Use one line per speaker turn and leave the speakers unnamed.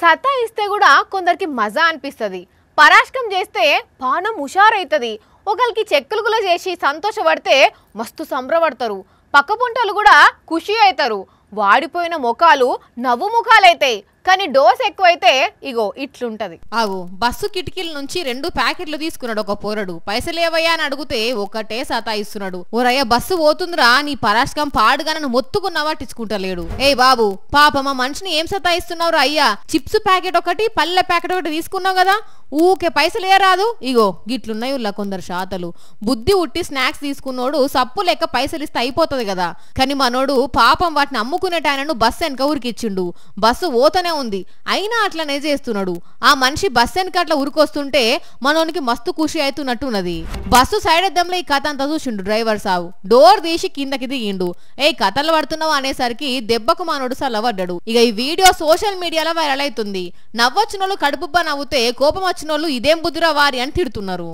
సత్తా ఇస్తే కూడా కొందరికి మజా అనిపిస్తుంది పరాష్కం చేస్తే పానం హుషారవుతుంది ఒకరికి చెక్కులుగులు చేసి సంతోషపడితే మస్తు పక్క పక్కపుంటలు కూడా ఖుషి అవుతారు వాడిపోయిన ముఖాలు నవ్వు ముఖాలైతాయి కానీ డోస్ ఎక్కువైతే ఇగో ఇట్లుంటది ఆగు బస్సు కిటికీల నుంచి రెండు ప్యాకెట్లు తీసుకున్నాడు ఒక పోరడు పైసలు ఏవయ్యా అని అడిగితే ఒకటే సతాయిస్తున్నాడు ఓరయ్య బస్సు పోతుందిరా నీ పరాష్కం పాడుగా నన్ను మొత్తుకున్నావా టిచ్చుకుంటలేడు ఏ బాబు మా మనిషిని ఏం సతాయిస్తున్నావు అయ్యా చిప్స్ ప్యాకెట్ ఒకటి పల్లె ప్యాకెట్ ఒకటి తీసుకున్నావు కదా ఊకే పైసలు రాదు ఇగో గిట్లున్నాయి ఉల్లా కొందరు శాతలు బుద్ధి ఉట్టి స్నాక్స్ తీసుకున్నోడు సప్పు లెక్క పైసలు ఇస్తే అయిపోతుంది కదా కానీ మనోడు పాపం వాటిని అమ్ముకునేటాయనను బస్సు వెనక ఊరికిచ్చిండు బస్సు ఓతనే ఉంది అయినా అట్లనే చేస్తున్నాడు ఆ మనిషి బస్ వెనక అట్లా ఉరికొస్తుంటే మనోనికి మస్తు ఖుషి ఉన్నది బస్సు సైడ్ ఎద్దంలో ఈ కథ అంతా చూసిండు డ్రైవర్ సావు డోర్ తీసి కిందకి దిగిండు ఏ కథలు పడుతున్నావు అనేసరికి దెబ్బకు మానోడు సలవడ్డాడు ఇక ఈ వీడియో సోషల్ మీడియాలో వైరల్ అవుతుంది నవ్వొచ్చిన వాళ్ళు కడుపుబ్బా నవ్వుతే కోపం వచ్చిన వాళ్ళు ఇదేం బుద్ధిరా వారి అని తిడుతున్నారు